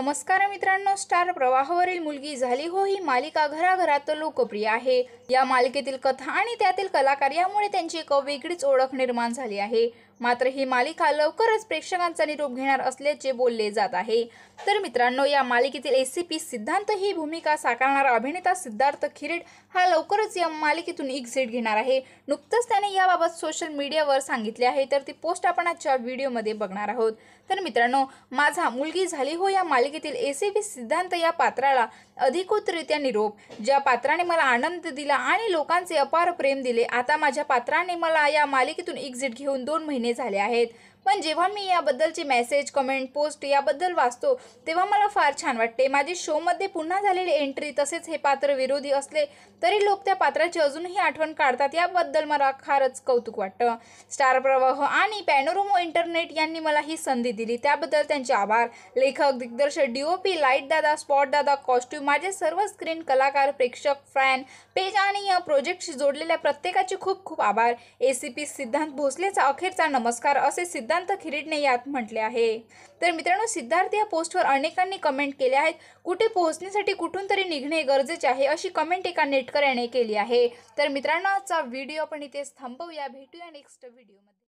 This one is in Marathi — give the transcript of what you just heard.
नमस्कार मित्रांनो स्टार प्रवाहावरील मुलगी झाली हो ही मालिका घराघरात लोकप्रिय आहे या मालिकेतील कथा आणि त्यातील कलाकार यामुळे त्यांची एक वेगळीच ओळख निर्माण झाली आहे मात्र ही मालिका लवकरच प्रेक्षकांचा निरोप घेणार असल्याचे बोलले जात आहे तर मित्रांनो या मालिकेतील ए सी पी सिद्धांत ही भूमिका साकारणारा अभिनेता सिद्धार्थ खिरीड हा लवकरच या मालिकेतून एक्झिट घेणार आहे नुकतंच त्याने याबाबत सोशल मीडियावर सांगितले आहे तर ती पोस्ट आपण आजच्या व्हिडिओमध्ये बघणार आहोत तर मित्रांनो माझा मुलगी झाली हो या मालिकेतील ए सी सिद्धांत या पात्राला अधिकृतरित्या निरोप ज्या पात्राने मला आनंद दिला आणि लोकांचे अपार प्रेम दिले आता माझ्या पात्राने मला या मालिकेतून एक्झिट घेऊन दोन महिने झाले आहेत पण जेव्हा मी याबद्दलचे मेसेज कमेंट पोस्ट याबद्दल वाचतो तेव्हा मला फार छान वाटते माझी शोमध्ये पुन्हा झालेली एंट्री तसेच हे पात्र विरोधी असले तरी लोक त्या पात्राची अजूनही आठवण काढतात याबद्दल मला फारच कौतुक वाटतं स्टार प्रवाह आणि पॅनोरोमो इंटरनेट यांनी मला ही संधी दिली त्याबद्दल त्यांचे आभार लेखक दिग्दर्शक डीओपी लाईट दादा स्पॉट दादा कॉस्ट्यूम माझे सर्व स्क्रीन कलाकार प्रेक्षक फॅन पेज आणि या प्रोजेक्टशी जोडलेल्या प्रत्येकाचे खूप खूप आभार ए सी पी सिद्धांत भोसलेचा अखेरचा नमस्कार असे सिद्धांत वेदांत खिरीडने यात म्हटले आहे तर मित्रांनो सिद्धार्थ या पोस्टवर अनेकांनी कमेंट केले आहेत कुठे पोहोचण्यासाठी कुठून तरी निघणे गरजेचे आहे अशी कमेंट एका नेटकऱ्याने केली आहे तर मित्रांनो आजचा व्हिडिओ आपण इथेच थांबवूया भेटूया नेक्स्ट व्हिडिओमध्ये